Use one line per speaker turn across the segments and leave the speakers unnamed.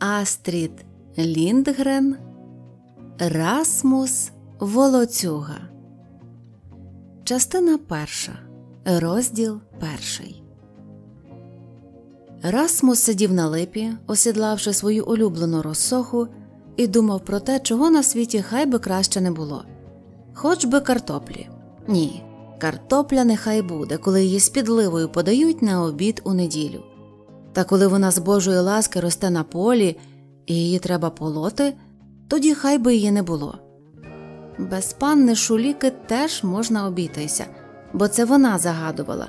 Астрід Ліндгрен, Расмус Волоцюга. Частина перша. Розділ перший. Расмус сидів на липі, осідлавши свою улюблену розсоху, і думав про те, чого на світі хай би краще не було. Хоч би картоплі. Ні. Картопля нехай буде, коли її з підливою подають на обід у неділю. Та коли вона з Божої ласки росте на полі і її треба полоти, тоді хай би її не було. Без панни шуліки теж можна обійтися, бо це вона загадувала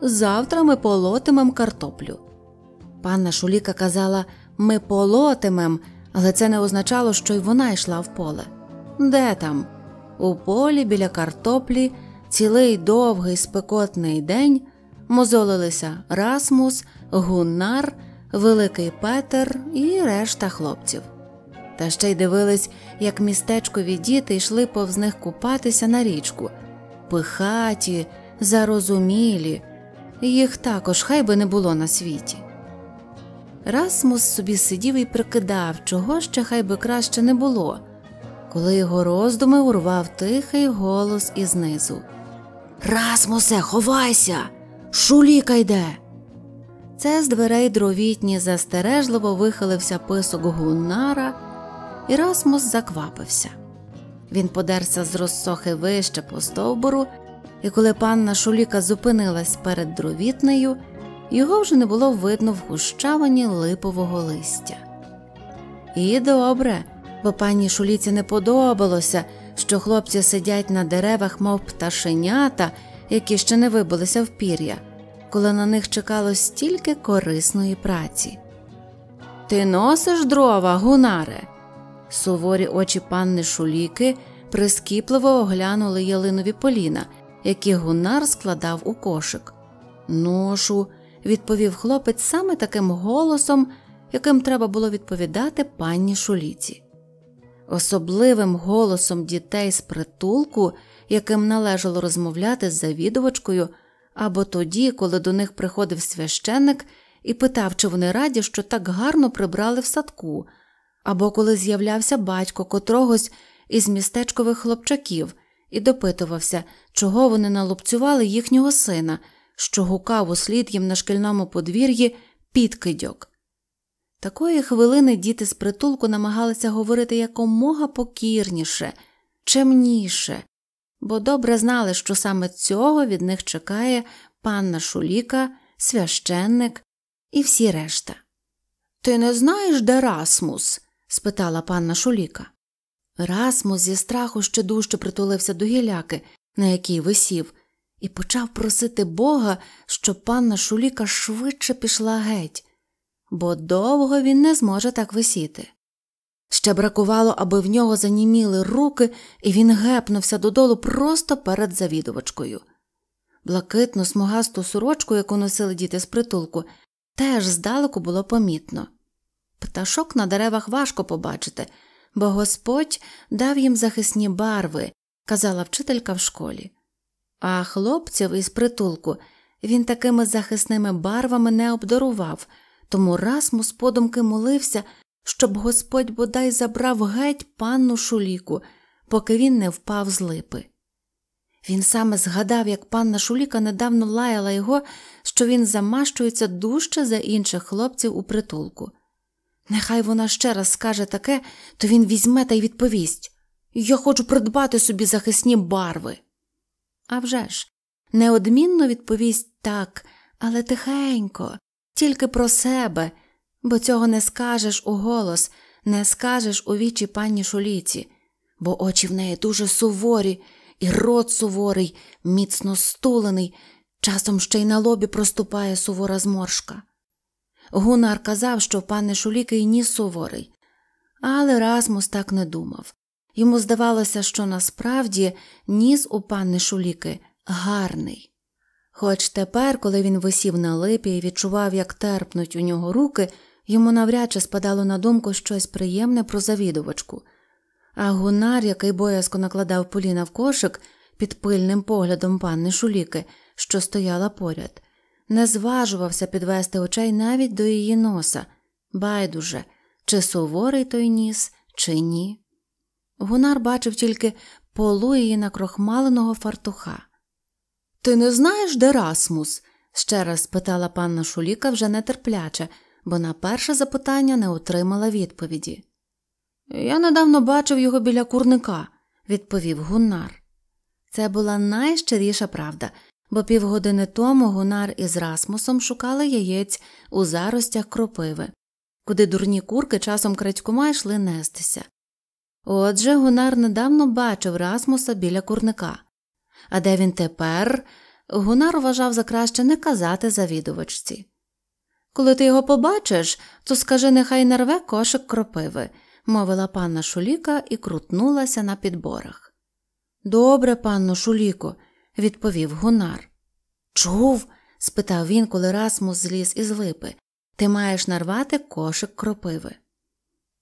завтра ми полотимемо картоплю. Панна Шуліка казала ми полотимем, але це не означало, що й вона йшла в поле. Де там? У полі біля картоплі цілий довгий спекотний день мозолилися Расмус, Гуннар, Великий Петер і решта хлопців. Та ще й дивились, як містечкові діти йшли повз них купатися на річку, пихаті, зарозумілі, їх також хай би не було на світі. Расмус собі сидів і прикидав, чого ще хай би краще не було, коли його роздуми урвав тихий голос ізнизу. Расмусе, ховайся! Шулікайде. Це з дверей дровітні застережливо вихилився писок гуннара, і Расмус заквапився. Він подерся з розсохи вище по стовбуру, і коли панна Шуліка зупинилась перед дровітнею, його вже не було видно в гущавині липового листя. І добре, бо пані Шуліці не подобалося, що хлопці сидять на деревах, мов пташенята які ще не вибилися в пір'я, коли на них чекало стільки корисної праці. Ти носиш дрова, гунаре. Суворі очі панни Шуліки прискіпливо оглянули ялинові поліна, які гунар складав у кошик. Ношу, відповів хлопець саме таким голосом, яким треба було відповідати панні Шуліці. Особливим голосом дітей з притулку яким належало розмовляти з завідувачкою, або тоді, коли до них приходив священник і питав, чи вони раді, що так гарно прибрали в садку, або коли з'являвся батько котрогось із містечкових хлопчаків і допитувався, чого вони налупцювали їхнього сина, що гукав у слід їм на шкільному подвір'ї підкидьок. Такої хвилини діти з притулку намагалися говорити якомога покірніше, чемніше, бо добре знали, що саме цього від них чекає панна Шуліка, священник і всі решта. Ти не знаєш, де Расмус? спитала панна Шуліка. Расмус зі страху ще дужче притулився до гіляки, на якій висів, і почав просити Бога, щоб панна Шуліка швидше пішла геть, бо довго він не зможе так висіти. Ще бракувало, аби в нього заніміли руки, і він гепнувся додолу просто перед завідувачкою. Блакитну смугасту сорочку, яку носили діти з притулку, теж здалеку було помітно. Пташок на деревах важко побачити, бо Господь дав їм захисні барви, казала вчителька в школі. А хлопців із притулку він такими захисними барвами не обдарував, тому Расмус подумки молився, щоб господь бодай забрав геть панну шуліку, поки він не впав з липи. Він саме згадав, як панна Шуліка недавно лаяла його, що він замащується дужче за інших хлопців у притулку. Нехай вона ще раз скаже таке, то він візьме та й відповість Я хочу придбати собі захисні барви. А вже ж, неодмінно відповість так, але тихенько, тільки про себе бо цього не скажеш у голос, не скажеш у вічі пані шуліці, бо очі в неї дуже суворі, і рот суворий, міцно стулений, часом ще й на лобі проступає сувора зморшка. Гунар казав, що пане Шуліки й ніс суворий, але Расмус так не думав. Йому здавалося, що насправді ніс у панни Шуліки гарний. Хоч тепер, коли він висів на липі і відчував, як терпнуть у нього руки, йому навряд чи спадало на думку щось приємне про завідувачку. А гунар, який боязко накладав поліна в кошик під пильним поглядом панни Шуліки, що стояла поряд, не зважувався підвести очей навіть до її носа. Байдуже, чи суворий той ніс, чи ні. Гунар бачив тільки полу її накрохмаленого фартуха. Ти не знаєш, де Расмус? ще раз спитала панна Шуліка вже нетерпляче, бо на перше запитання не отримала відповіді. Я недавно бачив його біля курника, відповів Гуннар. Це була найщиріша правда, бо півгодини тому Гунар із Расмусом шукали яєць у заростях кропиви, куди дурні курки часом крадькома йшли нестися. Отже, Гунар недавно бачив Расмуса біля курника. А де він тепер? Гунар вважав за краще не казати завідувачці. Коли ти його побачиш, то скажи, нехай нарве кошик кропиви, мовила панна Шуліка і крутнулася на підборах. Добре, панно Шуліко, відповів гунар. Чув? спитав він, коли Расмус зліз із липи. Ти маєш нарвати кошик кропиви.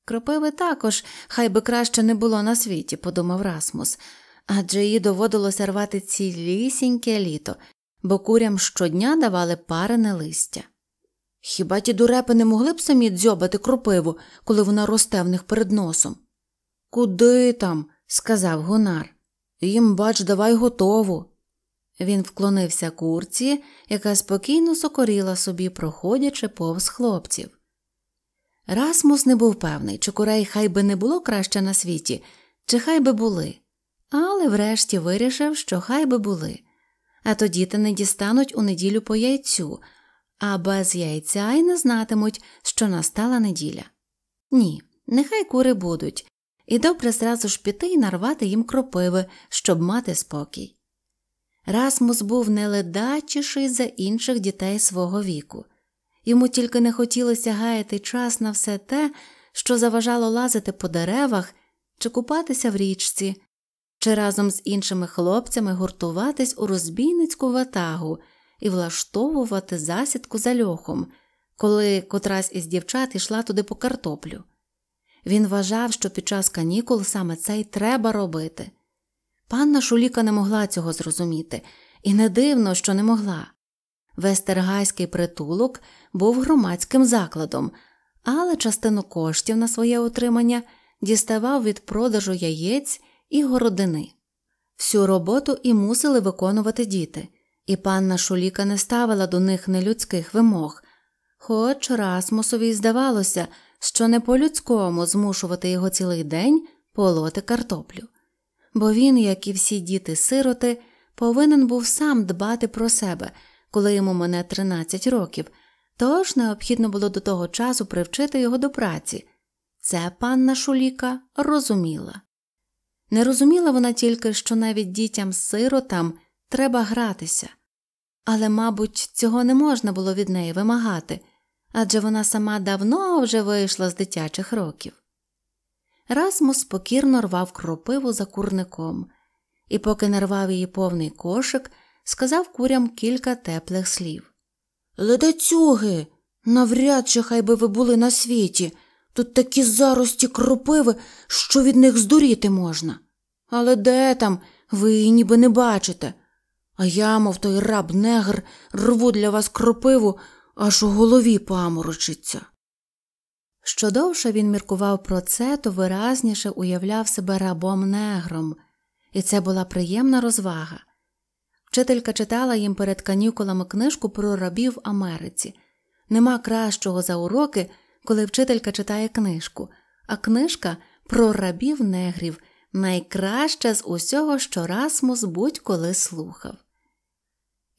Кропиви також, хай би краще не було на світі, подумав Расмус, адже їй доводилося рвати цілісіньке літо, бо курям щодня давали парене листя. Хіба ті дурепи не могли б самі дзьобати кропиву, коли вона росте в них перед носом? Куди там? сказав гунар, Їм, бач, давай готову. Він вклонився курці, яка спокійно сокоріла собі, проходячи повз хлопців. Расмус не був певний, чи курей хай би не було краще на світі, чи хай би були, але врешті вирішив, що хай би були, а то діти не дістануть у неділю по яйцю, а без яйця й не знатимуть, що настала неділя. Ні, нехай кури будуть, і добре зразу ж піти й нарвати їм кропиви, щоб мати спокій. Расмус був неледачіший за інших дітей свого віку, йому тільки не хотілося гаяти час на все те, що заважало лазити по деревах чи купатися в річці чи разом з іншими хлопцями гуртуватись у розбійницьку ватагу і влаштовувати засідку за льохом, коли котрась із дівчат йшла туди по картоплю. Він вважав, що під час канікул саме це й треба робити. Панна Шуліка не могла цього зрозуміти, і не дивно, що не могла. Вестергайський притулок був громадським закладом, але частину коштів на своє утримання діставав від продажу яєць і городини. Всю роботу і мусили виконувати діти, і панна Шуліка не ставила до них нелюдських вимог, хоч Расмусові здавалося, що не по-людському змушувати його цілий день полоти картоплю, бо він, як і всі діти-сироти, повинен був сам дбати про себе, коли йому мене 13 років, тож необхідно було до того часу привчити його до праці. Це панна Шуліка розуміла. Не розуміла вона тільки, що навіть дітям сиротам треба гратися, але, мабуть, цього не можна було від неї вимагати адже вона сама давно вже вийшла з дитячих років. Расмус покірно рвав кропиву за курником і, поки не рвав її повний кошик, сказав курям кілька теплих слів. Ледацюги, навряд чи хай би ви були на світі. Тут такі зарості кропиви, що від них здуріти можна. Але де там, ви її ніби не бачите. А я, мов той раб негр, рву для вас кропиву, аж у голові паморочиться. Що довше він міркував про це, то виразніше уявляв себе рабом негром, і це була приємна розвага. Вчителька читала їм перед канікулами книжку про рабів Америці нема кращого за уроки коли вчителька читає книжку, а книжка про рабів негрів найкраще з усього, що Расмус будь-коли слухав.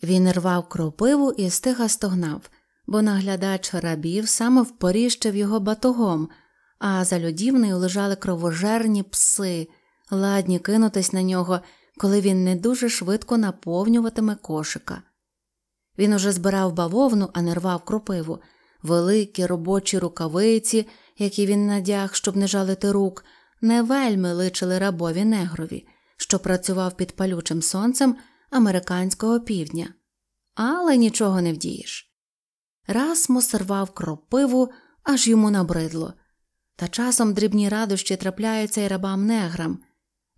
Він рвав кропиву і стига стогнав, бо наглядач рабів саме впоріщив його батогом, а за людівнею лежали кровожерні пси, ладні кинутись на нього, коли він не дуже швидко наповнюватиме кошика. Він уже збирав бавовну, а не рвав кропиву великі робочі рукавиці, які він надяг, щоб не жалити рук, не вельми личили рабові негрові, що працював під палючим сонцем американського півдня, але нічого не вдієш. Расмус рвав кропиву, аж йому набридло. Та часом дрібні радощі трапляються й рабам неграм.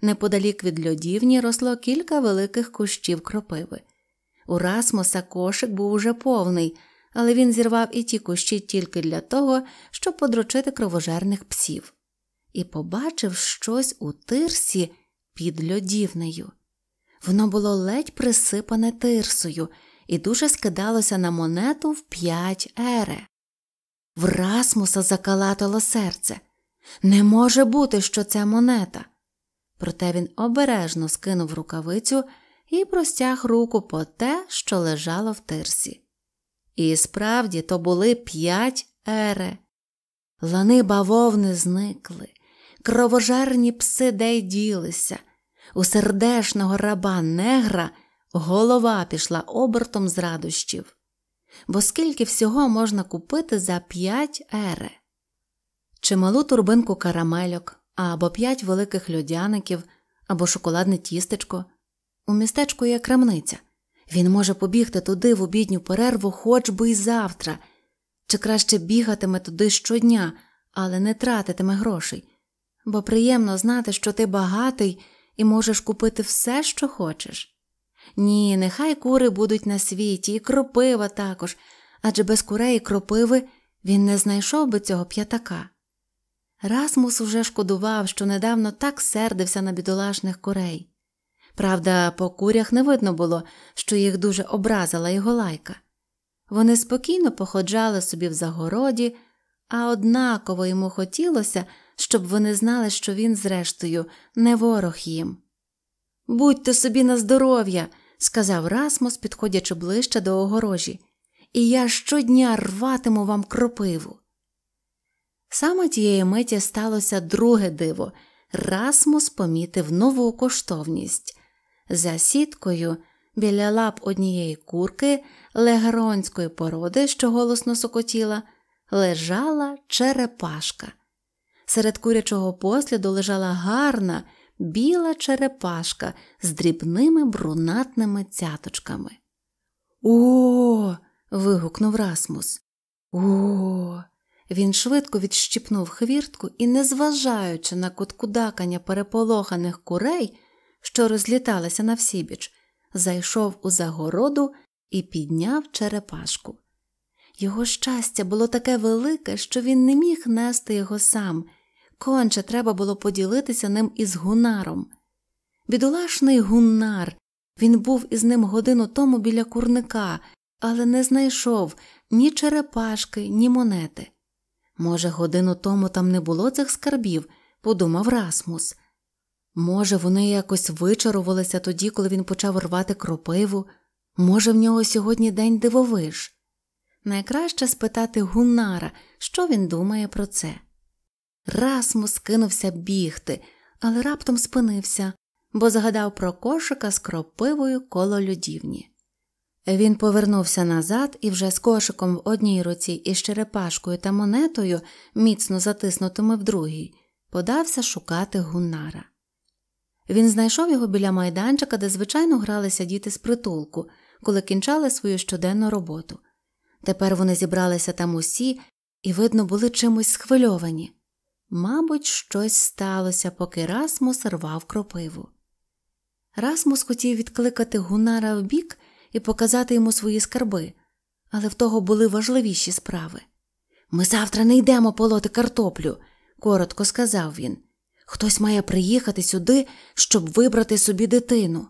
Неподалік від льодівні росло кілька великих кущів кропиви. У Расмуса кошик був уже повний, але він зірвав і ті кущі тільки для того, щоб подрочити кровожерних псів, і побачив щось у тирсі під льодівнею. Воно було ледь присипане тирсою і дуже скидалося на монету в п'ять ере. В Расмуса закалатило серце. Не може бути, що це монета. Проте він обережно скинув рукавицю і простяг руку по те, що лежало в тирсі. І справді то були п'ять ере. Лани бавовни зникли, кровожерні пси де ділися. У сердешного раба негра голова пішла обертом з радощів. Бо скільки всього можна купити за п'ять ере? Чималу турбинку карамельок, або п'ять великих льодяників, або шоколадне тістечко. У містечку є крамниця. Він може побігти туди в обідню перерву хоч би й завтра, чи краще бігатиме туди щодня, але не тратитиме грошей, бо приємно знати, що ти багатий і можеш купити все, що хочеш. Ні, нехай кури будуть на світі, і кропива також, адже без курей і кропиви він не знайшов би цього п'ятака. Расмус уже шкодував, що недавно так сердився на бідолашних курей. Правда, по курях не видно було, що їх дуже образила його лайка. Вони спокійно походжали собі в загороді, а однаково йому хотілося, щоб вони знали, що він, зрештою, не ворог їм. Будьте собі на здоров'я, сказав Расмус, підходячи ближче до огорожі, і я щодня рватиму вам кропиву. Саме тієї миті сталося друге диво. Расмус помітив нову коштовність. За сіткою біля лап однієї курки легронської породи, що голосно сокотіла, лежала черепашка. Серед курячого посліду лежала гарна біла черепашка з дрібними брунатними цяточками. О. вигукнув Расмус. О. Він швидко відщипнув хвіртку і, незважаючи на куткудакання переполоханих курей, що розліталася навсібіч, зайшов у загороду і підняв черепашку. Його щастя було таке велике, що він не міг нести його сам, конче треба було поділитися ним із гунаром. Бідолашний гуннар, він був із ним годину тому біля курника, але не знайшов ні черепашки, ні монети. Може, годину тому там не було цих скарбів, подумав Расмус. Може, вони якось вичарувалися тоді, коли він почав рвати кропиву, може, в нього сьогодні день дивовиж. Найкраще спитати гунара, що він думає про це. Расмус кинувся бігти, але раптом спинився, бо згадав про кошика з кропивою коло людівні. Він повернувся назад і вже з кошиком в одній руці і з черепашкою та монетою, міцно затиснутими в другій, подався шукати гунара. Він знайшов його біля майданчика, де звичайно гралися діти з притулку, коли кінчали свою щоденну роботу. Тепер вони зібралися там усі і, видно, були чимось схвильовані. Мабуть, щось сталося, поки Расмус рвав кропиву. Расмус хотів відкликати гунара в бік і показати йому свої скарби, але в того були важливіші справи. Ми завтра не йдемо полоти картоплю, коротко сказав він. Хтось має приїхати сюди, щоб вибрати собі дитину.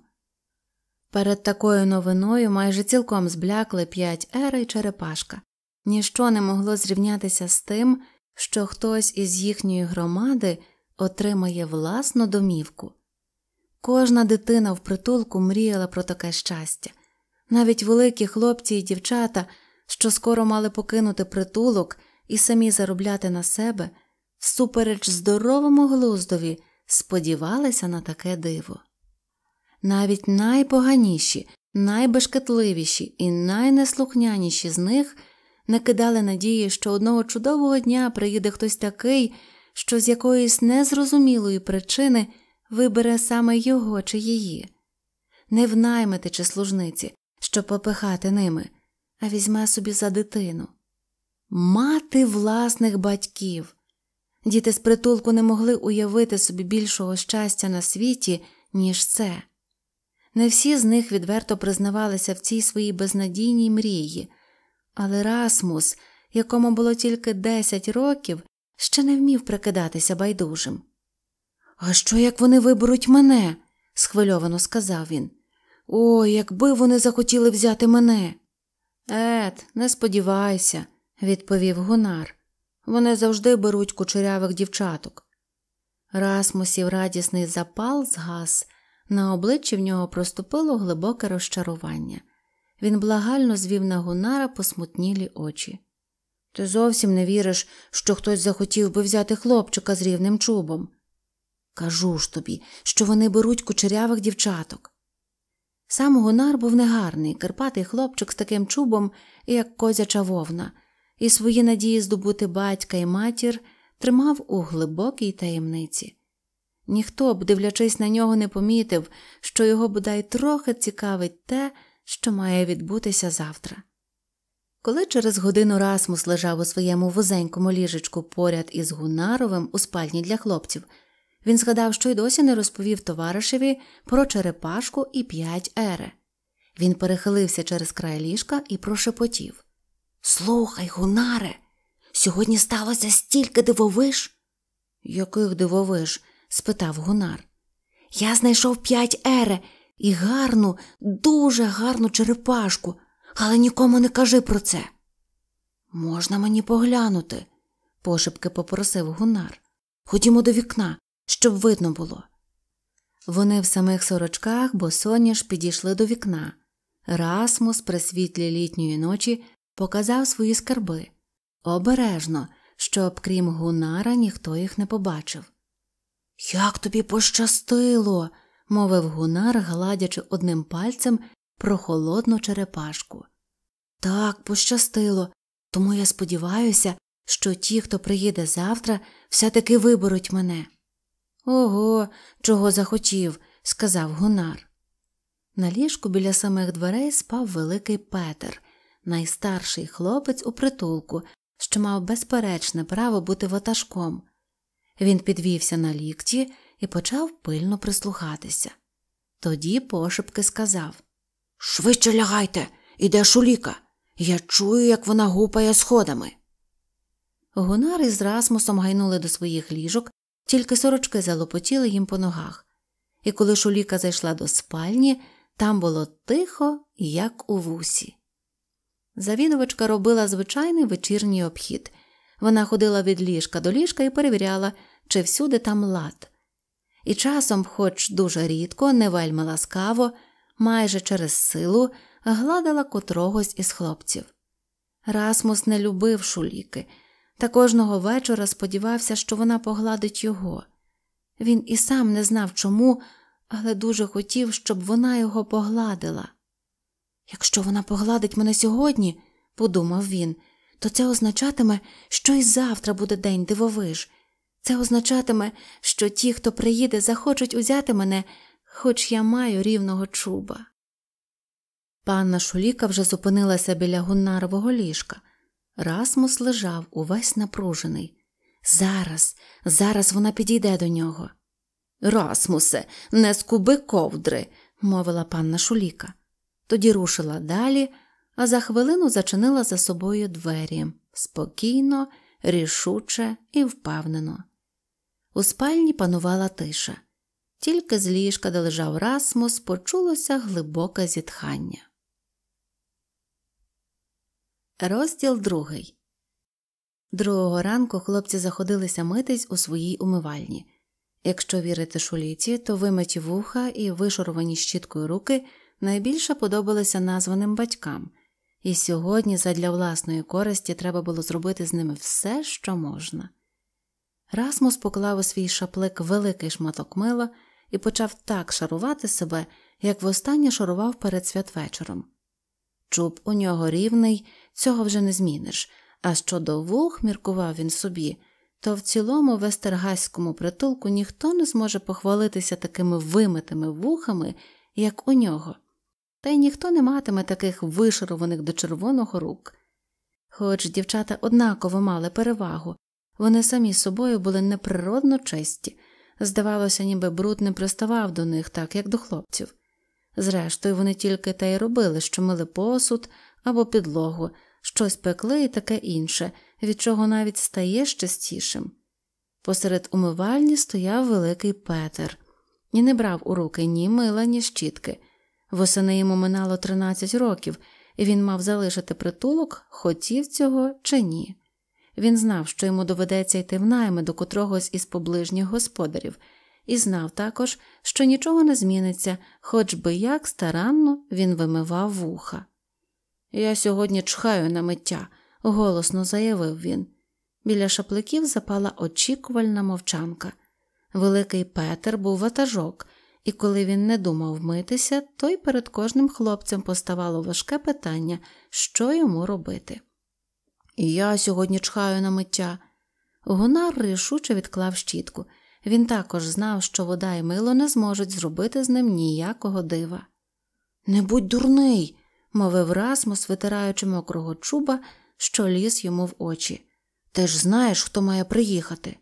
Перед такою новиною майже цілком зблякли п'ять ера і Черепашка. Ніщо не могло зрівнятися з тим, що хтось із їхньої громади отримає власну домівку. Кожна дитина в притулку мріяла про таке щастя. Навіть великі хлопці і дівчата, що скоро мали покинути притулок і самі заробляти на себе всупереч здоровому глуздові сподівалися на таке диво. Навіть найпоганіші, найбешкетливіші і найнеслухняніші з них не кидали надії, що одного чудового дня приїде хтось такий, що з якоїсь незрозумілої причини вибере саме його чи її, не в наймити чи служниці, щоб попихати ними, а візьме собі за дитину. Мати власних батьків. Діти з притулку не могли уявити собі більшого щастя на світі, ніж це. Не всі з них відверто признавалися в цій своїй безнадійній мрії, але Расмус, якому було тільки 10 років, ще не вмів прикидатися байдужим. А що як вони виберуть мене? схвильовано сказав він. «О, якби вони захотіли взяти мене. Ет, не сподівайся, відповів Гунар. Вони завжди беруть кучерявих дівчаток. Расмусів радісний запал згас, на обличчі в нього проступило глибоке розчарування. Він благально звів на Гунара посмутнілі очі. Ти зовсім не віриш, що хтось захотів би взяти хлопчика з рівним чубом. Кажу ж тобі, що вони беруть кучерявих дівчаток. Сам Гунар був негарний, керпатий хлопчик з таким чубом, як козяча вовна і свої надії здобути батька і матір тримав у глибокій таємниці. Ніхто б, дивлячись на нього, не помітив, що його бодай трохи цікавить те, що має відбутися завтра. Коли через годину Расмус лежав у своєму вузенькому ліжечку поряд із Гунаровим у спальні для хлопців, він згадав, що й досі не розповів товаришеві про черепашку і п'ять ере. Він перехилився через край ліжка і прошепотів Слухай, Гунаре, сьогодні сталося стільки дивовиж. Яких дивовиж? спитав Гунар. Я знайшов п'ять ере і гарну, дуже гарну черепашку, але нікому не кажи про це. Можна мені поглянути, пошепки попросив Гунар. Ходімо до вікна, щоб видно було. Вони в самих сорочках, бо соня ж підійшли до вікна. Расмус при світлі літньої ночі показав свої скарби обережно, щоб крім гунара ніхто їх не побачив. Як тобі пощастило, мовив гунар, гладячи одним пальцем про холодну черепашку. Так, пощастило, тому я сподіваюся, що ті, хто приїде завтра, все таки виберуть мене. Ого, чого захотів, сказав гунар. На ліжку біля самих дверей спав великий Петер, найстарший хлопець у притулку, що мав безперечне право бути ватажком. Він підвівся на лікті і почав пильно прислухатися. Тоді пошепки сказав Швидше лягайте, іде шуліка. Я чую, як вона гупає сходами. Гунар із Расмусом гайнули до своїх ліжок, тільки сорочки залопотіли їм по ногах. І коли шуліка зайшла до спальні, там було тихо, як у вусі. Завідувачка робила звичайний вечірній обхід. Вона ходила від ліжка до ліжка і перевіряла, чи всюди там лад. І часом, хоч дуже рідко, не вельми ласкаво, майже через силу гладила котрогось із хлопців. Расмус не любив шуліки, та кожного вечора сподівався, що вона погладить його. Він і сам не знав чому, але дуже хотів, щоб вона його погладила. Якщо вона погладить мене сьогодні, подумав він, то це означатиме, що і завтра буде день дивовиж. Це означатиме, що ті, хто приїде, захочуть узяти мене, хоч я маю рівного чуба. Панна Шуліка вже зупинилася біля гуннарового ліжка. Расмус лежав увесь напружений. Зараз, зараз вона підійде до нього. Расмусе, не скуби ковдри, мовила панна Шуліка тоді рушила далі, а за хвилину зачинила за собою двері спокійно, рішуче і впевнено. У спальні панувала тиша, тільки з ліжка, де лежав Расмус, почулося глибоке зітхання. Розділ другий. Другого ранку хлопці заходилися митись у своїй умивальні. Якщо вірити шуліці, то вимиті вуха і вишуровані щіткою руки найбільше подобалися названим батькам, і сьогодні задля власної користі треба було зробити з ними все, що можна. Расмус поклав у свій шаплик великий шматок мила і почав так шарувати себе, як востаннє шарував перед святвечором. Чуб у нього рівний, цього вже не зміниш, а щодо вух, міркував він собі, то в цілому вестергайському притулку ніхто не зможе похвалитися такими вимитими вухами, як у нього та й ніхто не матиме таких вишарованих до червоного рук. Хоч дівчата однаково мали перевагу, вони самі з собою були неприродно чисті, здавалося, ніби бруд не приставав до них так, як до хлопців. Зрештою, вони тільки те й робили, що мили посуд або підлогу, щось пекли і таке інше, від чого навіть стає чистішим. Посеред умивальні стояв великий Петер і не брав у руки ні мила, ні щітки. Восени йому минало 13 років, і він мав залишити притулок, хотів цього чи ні. Він знав, що йому доведеться йти в найми до котрогось із поближніх господарів, і знав також, що нічого не зміниться, хоч би як старанно він вимивав вуха. Я сьогодні чхаю на миття, голосно заявив він. Біля шапликів запала очікувальна мовчанка. Великий Петер був ватажок і коли він не думав вмитися, то й перед кожним хлопцем поставало важке питання, що йому робити. я сьогодні чхаю на миття. Гунар рішуче відклав щітку. Він також знав, що вода і мило не зможуть зробити з ним ніякого дива. Не будь дурний, мовив Расмус, витираючи мокрого чуба, що ліз йому в очі. Ти ж знаєш, хто має приїхати.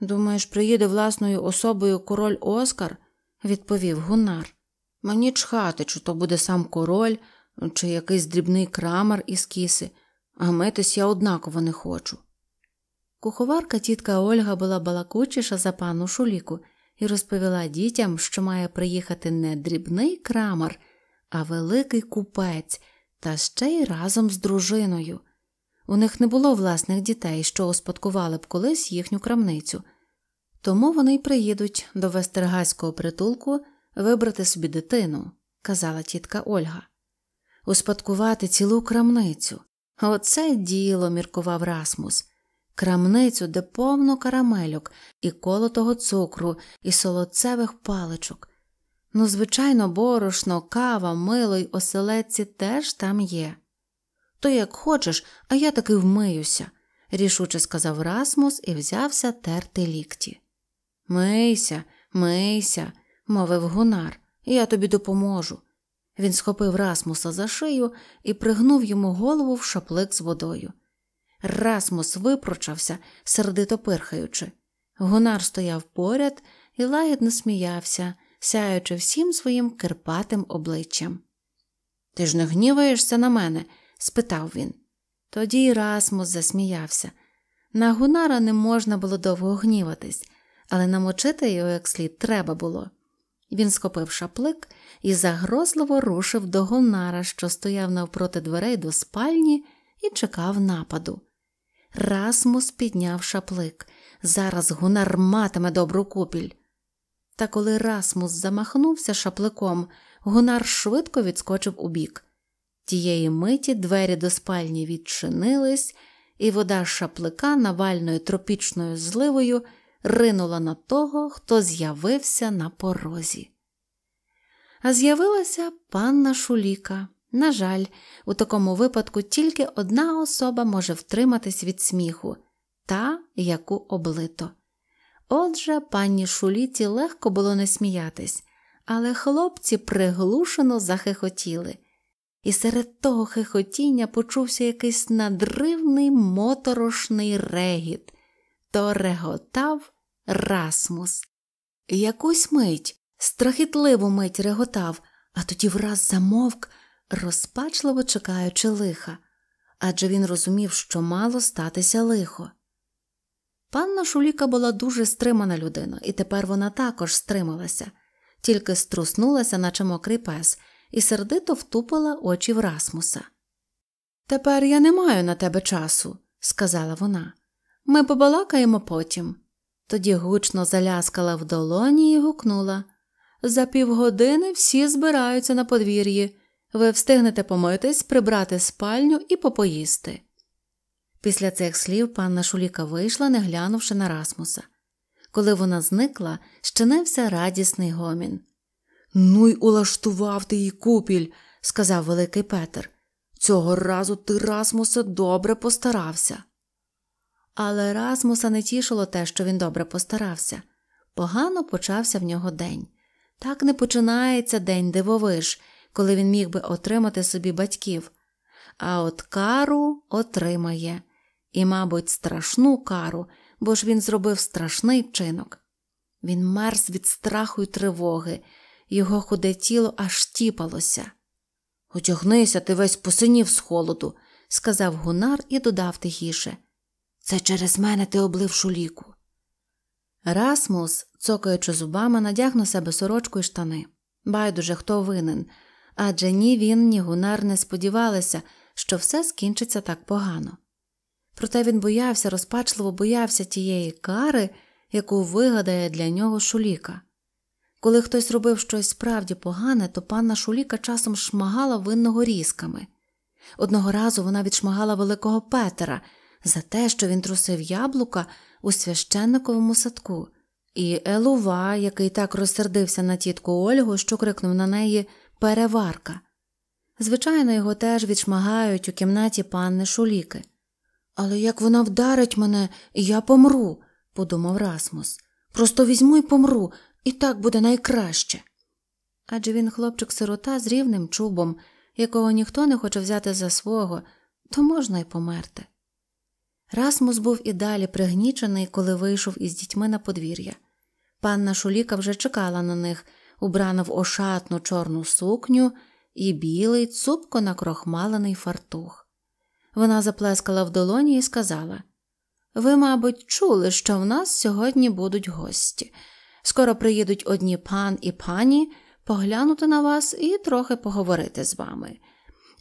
Думаєш, приїде власною особою король Оскар? відповів Гунар. Мені чхати, чи то буде сам король, чи якийсь дрібний крамар із кіси, а митись я однаково не хочу. Куховарка тітка Ольга була балакучіша за пану Шуліку і розповіла дітям, що має приїхати не дрібний крамар, а великий купець, та ще й разом з дружиною. У них не було власних дітей, що успадкували б колись їхню крамницю. Тому вони й приїдуть до вестергайського притулку вибрати собі дитину, казала тітка Ольга, успадкувати цілу крамницю. Оце діло, міркував Расмус, крамницю, де повно карамельок, і колотого цукру, і солодцевих паличок. Ну, звичайно, борошно, кава, мило й оселедці теж там є. То як хочеш, а я таки вмиюся, рішуче сказав Расмус і взявся терти лікті. Мийся, мийся, мовив гунар, я тобі допоможу. Він схопив Расмуса за шию і пригнув йому голову в шаплик з водою. Расмус випручався, сердито пирхаючи. Гунар стояв поряд і лагідно сміявся, сяючи всім своїм кирпатим обличчям. Ти ж не гніваєшся на мене? спитав він. Тоді Расмус засміявся. На гунара не можна було довго гніватись але намочити його як слід треба було. Він схопив шаплик і загрозливо рушив до гонара, що стояв навпроти дверей до спальні, і чекав нападу. Расмус підняв шаплик. Зараз гонар матиме добру купіль. Та коли Расмус замахнувся шапликом, гонар швидко відскочив у бік. Тієї миті двері до спальні відчинились, і вода шаплика навальною тропічною зливою ринула на того, хто з'явився на порозі. А з'явилася панна Шуліка. На жаль, у такому випадку тільки одна особа може втриматись від сміху та, яку облито. Отже, пані Шуліці легко було не сміятись, але хлопці приглушено захихотіли, і серед того хихотіння почувся якийсь надривний моторошний регіт, то реготав, Расмус. Якусь мить, страхітливу мить реготав, а тоді враз замовк, розпачливо чекаючи лиха, адже він розумів, що мало статися лихо. Панна Шуліка була дуже стримана людина, і тепер вона також стрималася, тільки струснулася, наче мокрий пес, і сердито втупила очі в Расмуса. Тепер я не маю на тебе часу, сказала вона. Ми побалакаємо потім тоді гучно заляскала в долоні і гукнула За півгодини всі збираються на подвір'ї, ви встигнете помитись, прибрати спальню і попоїсти. Після цих слів панна Шуліка вийшла, не глянувши на Расмуса. Коли вона зникла, щинився радісний гомін. Ну й улаштував ти її купіль, сказав великий Петр. Цього разу ти, Расмусе, добре постарався але Расмуса не тішило те, що він добре постарався. Погано почався в нього день. Так не починається день дивовиж, коли він міг би отримати собі батьків, а от кару отримає і, мабуть, страшну кару, бо ж він зробив страшний вчинок. Він мерз від страху й тривоги, його худе тіло аж тіпалося. Отягнися, ти весь посинів з холоду, сказав гунар і додав тихіше. Це через мене ти облив шуліку. Расмус, цокаючи зубами, надяг на себе сорочку і штани. Байдуже, хто винен. Адже ні він, ні гунар не сподівалися, що все скінчиться так погано. Проте він боявся, розпачливо боявся тієї кари, яку вигадає для нього шуліка. Коли хтось робив щось справді погане, то панна шуліка часом шмагала винного різками. Одного разу вона відшмагала великого Петера – за те, що він трусив яблука у священниковому садку, і Елува, який так розсердився на тітку Ольгу, що крикнув на неї переварка. Звичайно, його теж відшмагають у кімнаті панни Шуліки. Але як вона вдарить мене, я помру, подумав Расмус. Просто візьму і помру, і так буде найкраще. Адже він хлопчик сирота з рівним чубом, якого ніхто не хоче взяти за свого, то можна й померти. Расмус був і далі пригнічений, коли вийшов із дітьми на подвір'я. Панна Шуліка вже чекала на них, убрана в ошатну чорну сукню і білий, цупко накрохмалений фартух. Вона заплескала в долоні і сказала Ви, мабуть, чули, що в нас сьогодні будуть гості. Скоро приїдуть одні пан і пані поглянути на вас і трохи поговорити з вами.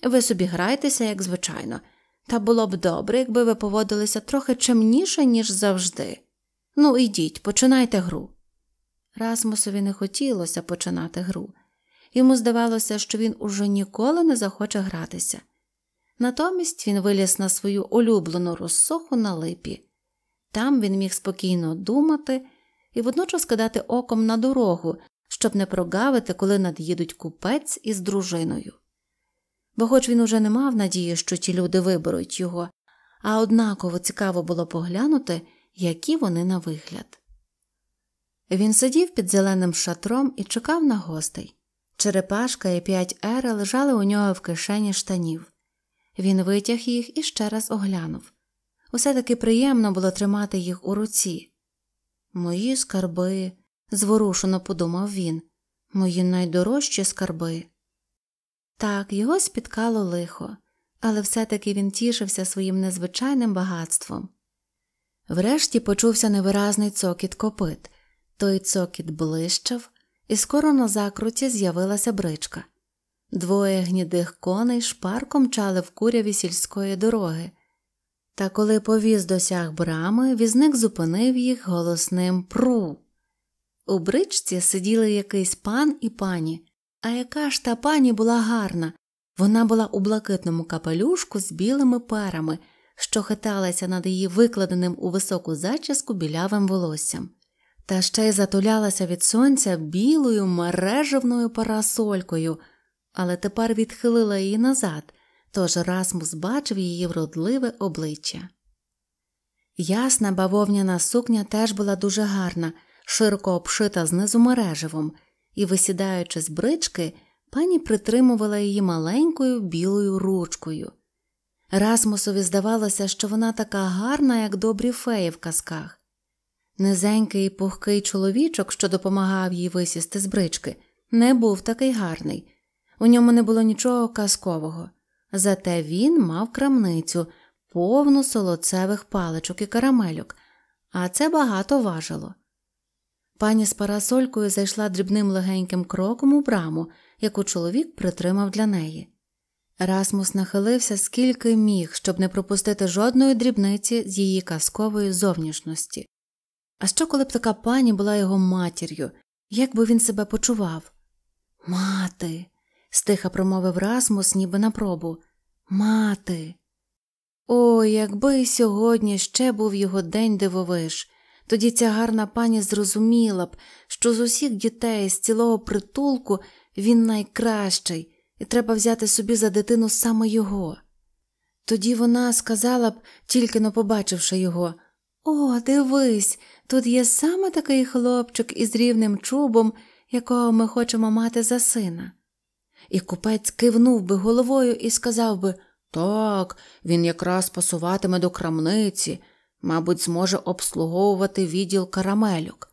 Ви собі грайтеся, як звичайно. Та було б добре, якби ви поводилися трохи чимніше, ніж завжди. Ну, ідіть, починайте гру. Расмусові не хотілося починати гру. Йому здавалося, що він уже ніколи не захоче гратися. Натомість він виліз на свою улюблену розсоху на липі. Там він міг спокійно думати і водночас кидати оком на дорогу, щоб не прогавити, коли над'їдуть купець із дружиною бо хоч він уже не мав надії, що ті люди виберуть його, а однаково цікаво було поглянути, які вони на вигляд. Він сидів під зеленим шатром і чекав на гостей. Черепашка і п'ять ери лежали у нього в кишені штанів. Він витяг їх і ще раз оглянув. Усе таки приємно було тримати їх у руці. Мої скарби, зворушено подумав він, мої найдорожчі скарби. Так, його спіткало лихо, але все-таки він тішився своїм незвичайним багатством. Врешті почувся невиразний цокіт копит, той цокіт блищав, і скоро на закруті з'явилася бричка. Двоє гнідих коней шпарком мчали в куряві сільської дороги, та коли повіз досяг брами, візник зупинив їх голосним пру. У бричці сиділи якийсь пан і пані. А яка ж та пані була гарна? Вона була у блакитному капелюшку з білими парами, що хиталася над її викладеним у високу зачіску білявим волоссям, та ще й затулялася від сонця білою мережевною парасолькою, але тепер відхилила її назад, тож Расмус бачив її вродливе обличчя. Ясна бавовняна сукня теж була дуже гарна, широко обшита знизу мережевом і, висідаючи з брички, пані притримувала її маленькою білою ручкою. Расмусові здавалося, що вона така гарна, як добрі феї в казках. Низенький пухкий чоловічок, що допомагав їй висісти з брички, не був такий гарний. У ньому не було нічого казкового, зате він мав крамницю, повну солоцевих паличок і карамельок, а це багато важило. Пані з парасолькою зайшла дрібним легеньким кроком у браму, яку чоловік притримав для неї. Расмус нахилився скільки міг, щоб не пропустити жодної дрібниці з її казкової зовнішності. А що, коли б така пані була його матір'ю, як би він себе почував? Мати. стиха промовив Расмус, ніби на пробу. Мати. О, якби сьогодні ще був його день дивовиж. Тоді ця гарна пані зрозуміла б, що з усіх дітей з цілого притулку він найкращий, і треба взяти собі за дитину саме його. Тоді вона сказала б, тільки не побачивши його О, дивись, тут є саме такий хлопчик із рівним чубом, якого ми хочемо мати за сина. І купець кивнув би головою і сказав би Так, він якраз пасуватиме до крамниці мабуть, зможе обслуговувати відділ карамелюк.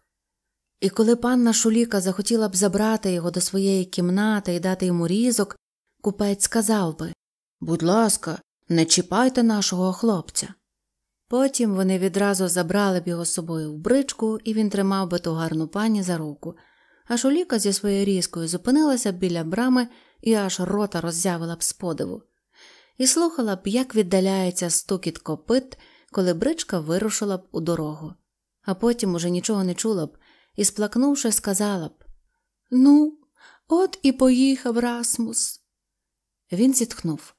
І коли панна Шуліка захотіла б забрати його до своєї кімнати і дати йому різок, купець сказав би Будь ласка, не чіпайте нашого хлопця. Потім вони відразу забрали б його з собою в бричку, і він тримав би ту гарну пані за руку. А Шуліка зі своєю різкою зупинилася біля брами і аж рота роззявила б з подиву. І слухала б, як віддаляється стукіт копит коли бричка вирушила б у дорогу, а потім уже нічого не чула б і, сплакнувши, сказала б Ну, от і поїхав Расмус. Він зітхнув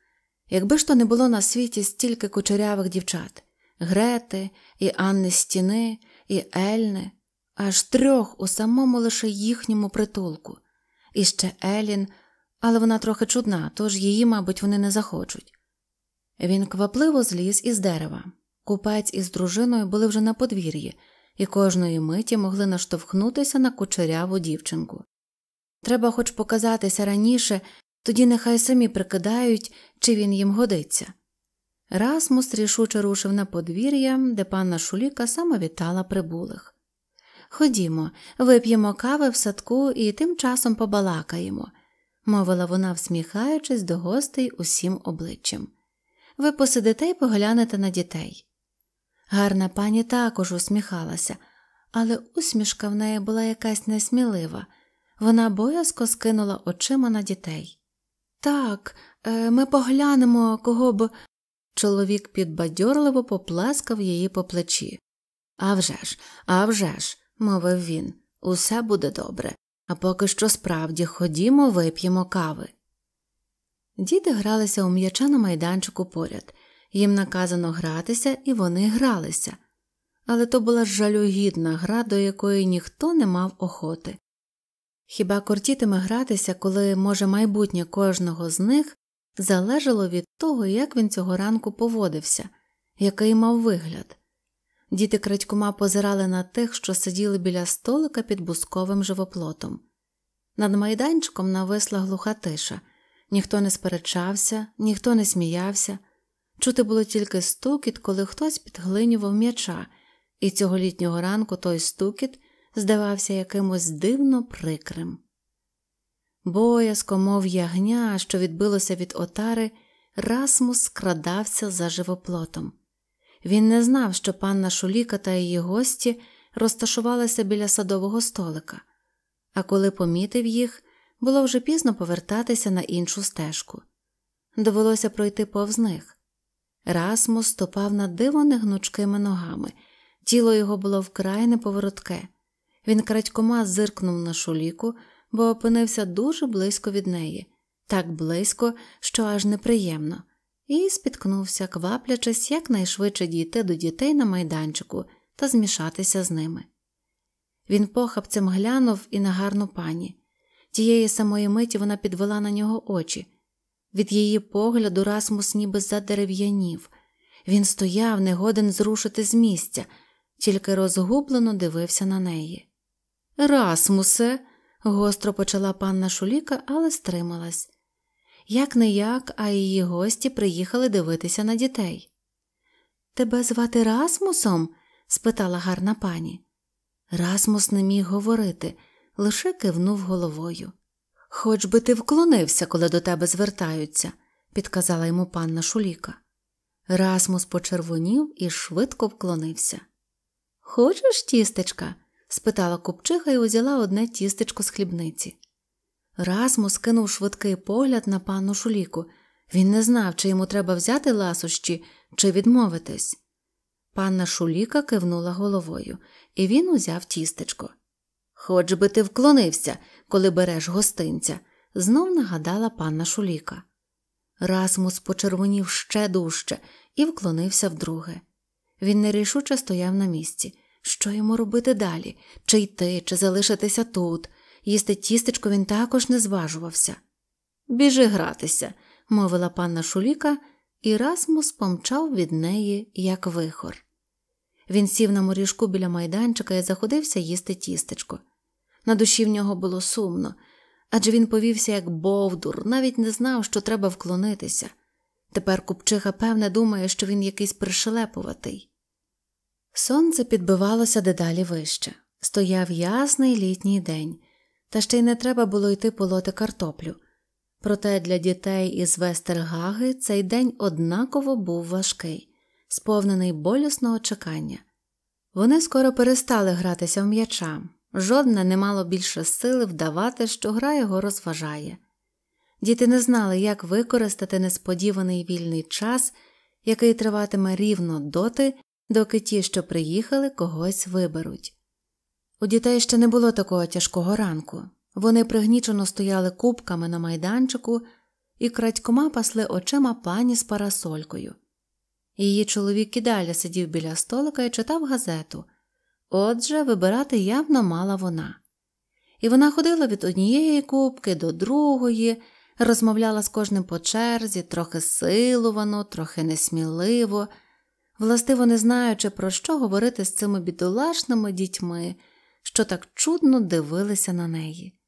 якби ж то не було на світі стільки кучерявих дівчат Грети, і Анни Стіни, і Ельни, аж трьох у самому лише їхньому притулку, і ще Елін, але вона трохи чудна, тож її, мабуть, вони не захочуть. Він квапливо зліз із дерева. Купець із дружиною були вже на подвір'ї і кожної миті могли наштовхнутися на кучеряву дівчинку. Треба хоч показатися раніше, тоді нехай самі прикидають, чи він їм годиться. Расмус рішуче рушив на подвір'я, де панна Шуліка саме вітала прибулих. Ходімо, вип'ємо кави в садку і тим часом побалакаємо, мовила вона, всміхаючись до гостей усім обличчям. Ви посидите і поглянете на дітей. Гарна пані також усміхалася, але усмішка в неї була якась несмілива. Вона боязко скинула очима на дітей. Так, е, ми поглянемо, кого б. Чоловік підбадьорливо поплескав її по плечі. «А вже ж, а вже ж», – мовив він, усе буде добре, а поки що справді ходімо, вип'ємо кави. Діти гралися у м'яча на майданчику поряд. Їм наказано гратися, і вони гралися, але то була жалюгідна гра, до якої ніхто не мав охоти. Хіба кортітиме гратися, коли, може, майбутнє кожного з них залежало від того, як він цього ранку поводився, який мав вигляд. Діти крадькома позирали на тих, що сиділи біля столика під бусковим живоплотом. Над майданчиком нависла глуха тиша ніхто не сперечався, ніхто не сміявся. Чути було тільки стукіт, коли хтось підглинював м'яча, і цього літнього ранку той стукіт здавався якимось дивно прикрим. Боязко, мов ягня, що відбилося від отари, Расмус скрадався за живоплотом. Він не знав, що панна Шуліка та її гості розташувалися біля садового столика, а коли помітив їх, було вже пізно повертатися на іншу стежку. Довелося пройти повз них. Расмус стопав на диво негнучкими ногами, тіло його було вкрай неповоротке. Він крадькома зиркнув на шуліку, бо опинився дуже близько від неї, так близько, що аж неприємно, і спіткнувся, кваплячись якнайшвидше дійти до дітей на майданчику та змішатися з ними. Він похапцем глянув і на гарну пані. Тієї самої миті вона підвела на нього очі, від її погляду Расмус ніби задерев'янів. Він стояв, не годен зрушити з місця, тільки розгублено дивився на неї. Расмусе, гостро почала панна Шуліка, але стрималась. Як не як, а її гості приїхали дивитися на дітей. Тебе звати Расмусом? спитала гарна пані. Расмус не міг говорити, лише кивнув головою. Хоч би ти вклонився, коли до тебе звертаються, підказала йому панна Шуліка. Расмус почервонів і швидко вклонився. Хочеш тістечка? спитала купчиха і узяла одне тістечко з хлібниці. Расмус кинув швидкий погляд на панну Шуліку. Він не знав, чи йому треба взяти ласощі, чи відмовитись. Панна Шуліка кивнула головою, і він узяв тістечко. Хоч би ти вклонився, коли береш гостинця, знов нагадала панна Шуліка. Расмус почервонів ще дужче і вклонився вдруге. Він нерішуче стояв на місці. Що йому робити далі, чи йти, чи залишитися тут, їсти тістечко він також не зважувався. Біжи гратися, мовила панна Шуліка, і Расмус помчав від неї, як вихор. Він сів на моріжку біля майданчика і заходився їсти тістечко. На душі в нього було сумно, адже він повівся як бовдур, навіть не знав, що треба вклонитися. Тепер купчиха, певне, думає, що він якийсь пришелепуватий. Сонце підбивалося дедалі вище. Стояв ясний літній день, та ще й не треба було йти полоти картоплю. Проте для дітей із Вестергаги цей день однаково був важкий, сповнений болісного чекання. Вони скоро перестали гратися в м'ячам. Жодне не мало більше сили вдавати, що гра його розважає. Діти не знали, як використати несподіваний вільний час, який триватиме рівно доти, доки ті, що приїхали, когось виберуть. У дітей ще не було такого тяжкого ранку. Вони пригнічено стояли кубками на майданчику і крадькома пасли очима пані з парасолькою. Її чоловік і далі сидів біля столика і читав газету. Отже, вибирати явно мала вона. І вона ходила від однієї кубки до другої, розмовляла з кожним по черзі, трохи силувано, трохи несміливо, властиво не знаючи, про що говорити з цими бідолашними дітьми, що так чудно дивилися на неї.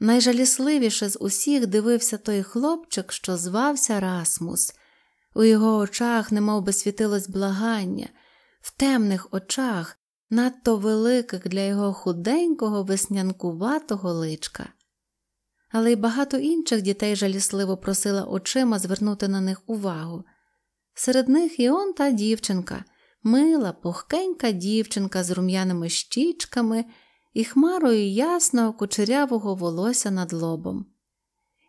Найжалісливіше з усіх дивився той хлопчик, що звався Расмус. У його очах немов би світилось благання, в темних очах, надто великих для його худенького, веснянкуватого личка. Але й багато інших дітей жалісливо просила очима звернути на них увагу. Серед них і он та дівчинка, мила, пухкенька дівчинка з рум'яними щічками і хмарою ясного кучерявого волосся над лобом.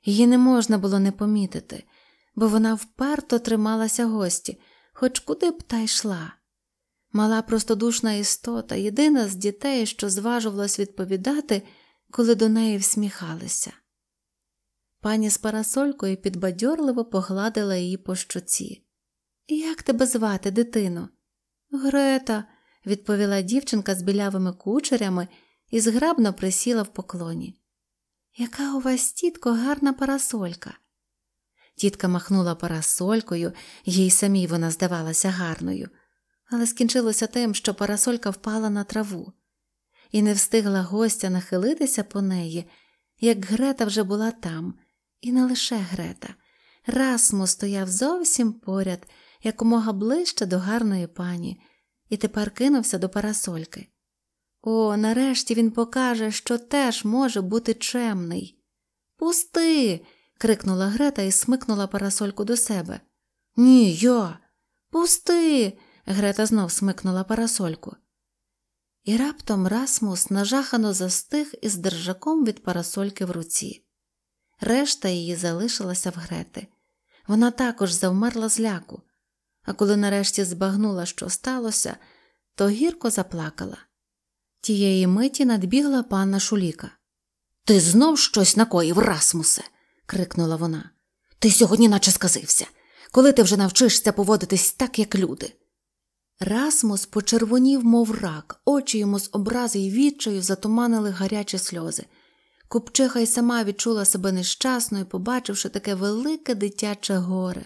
Її не можна було не помітити, бо вона вперто трималася гості, хоч куди б та йшла. Мала простодушна істота, єдина з дітей, що зважувалась відповідати, коли до неї всміхалися. Пані з парасолькою підбадьорливо погладила її по щоці. Як тебе звати, дитино? Грета, відповіла дівчинка з білявими кучерями і зграбно присіла в поклоні. Яка у вас, тітко, гарна парасолька? Тітка махнула парасолькою, їй самій вона здавалася гарною але скінчилося тим, що парасолька впала на траву, і не встигла гостя нахилитися по неї, як Грета вже була там, і не лише Грета. Расмус стояв зовсім поряд, якомога ближче до гарної пані, і тепер кинувся до парасольки. О, нарешті він покаже, що теж може бути чемний. Пусти. крикнула Грета і смикнула парасольку до себе. Ні, я. Пусти. Грета знов смикнула парасольку. І раптом Расмус нажахано застиг із держаком від парасольки в руці. Решта її залишилася в Грети. Вона також завмерла зляку, а коли нарешті збагнула, що сталося, то гірко заплакала. Тієї миті надбігла панна Шуліка. Ти знов щось накоїв, Расмусе. крикнула вона. Ти сьогодні наче сказився. Коли ти вже навчишся поводитись так, як люди. Расмус почервонів, мов рак, очі йому з образи й відчаю затуманили гарячі сльози. Купчиха й сама відчула себе нещасною, побачивши таке велике дитяче горе.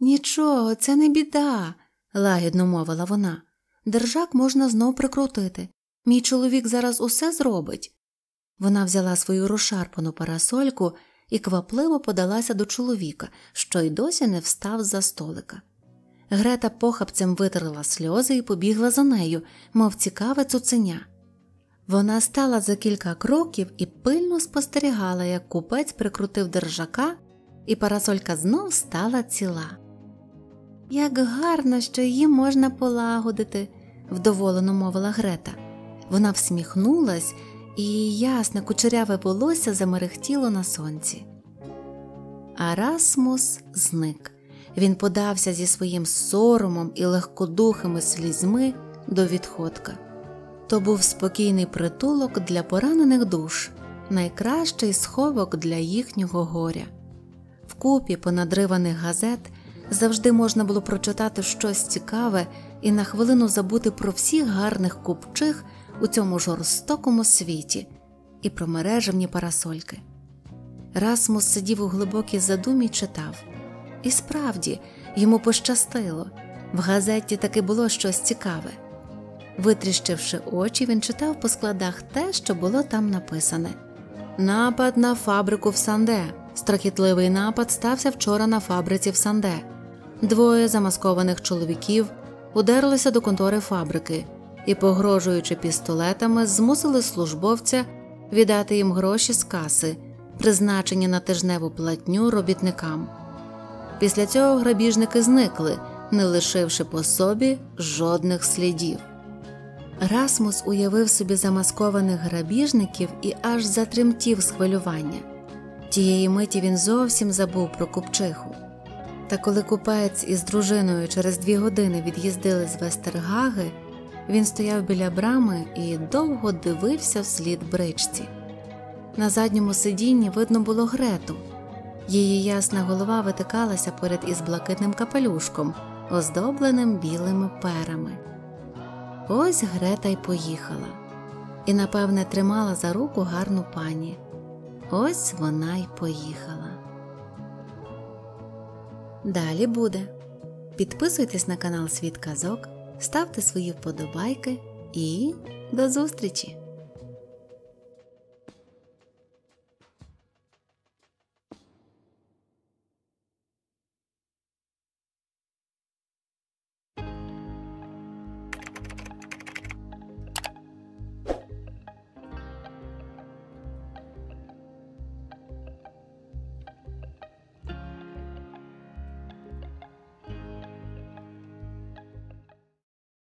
Нічого, це не біда, лагідно мовила вона. Держак можна знов прикрутити. Мій чоловік зараз усе зробить. Вона взяла свою розшарпану парасольку і квапливо подалася до чоловіка, що й досі не встав за столика. Грета похапцем витерла сльози і побігла за нею, мов цікаве цуценя. Вона стала за кілька кроків і пильно спостерігала, як купець прикрутив держака, і парасолька знов стала ціла. Як гарно, що її можна полагодити, вдоволено мовила Грета. Вона всміхнулась і ясне кучеряве волосся замерехтіло на сонці. Арасмус зник він подався зі своїм соромом і легкодухими слізьми до відходка. То був спокійний притулок для поранених душ, найкращий сховок для їхнього горя. Вкупі понадриваних газет завжди можна було прочитати щось цікаве і на хвилину забути про всіх гарних купчих у цьому жорстокому світі і про мережевні парасольки. Расмус сидів у глибокій задумі і читав. І справді йому пощастило в газеті таки було щось цікаве. Витріщивши очі, він читав по складах те, що було там написане. Напад на фабрику в Санде. Страхітливий напад стався вчора на фабриці в Санде. Двоє замаскованих чоловіків удерлися до контори фабрики і, погрожуючи пістолетами, змусили службовця віддати їм гроші з каси, призначені на тижневу платню робітникам. Після цього грабіжники зникли, не лишивши по собі жодних слідів. Расмус уявив собі замаскованих грабіжників і аж затремтів з хвилювання. Тієї миті він зовсім забув про купчиху. Та коли купець із дружиною через дві години від'їздили з Вестергаги, він стояв біля брами і довго дивився вслід бричці. На задньому сидінні видно було грету. Її ясна голова витикалася поряд із блакитним капелюшком, оздобленим білими перами. Ось Грета й поїхала, і, напевне, тримала за руку гарну пані. Ось вона й поїхала. Далі буде. Підписуйтесь на канал Світ Казок, ставте свої вподобайки і до зустрічі!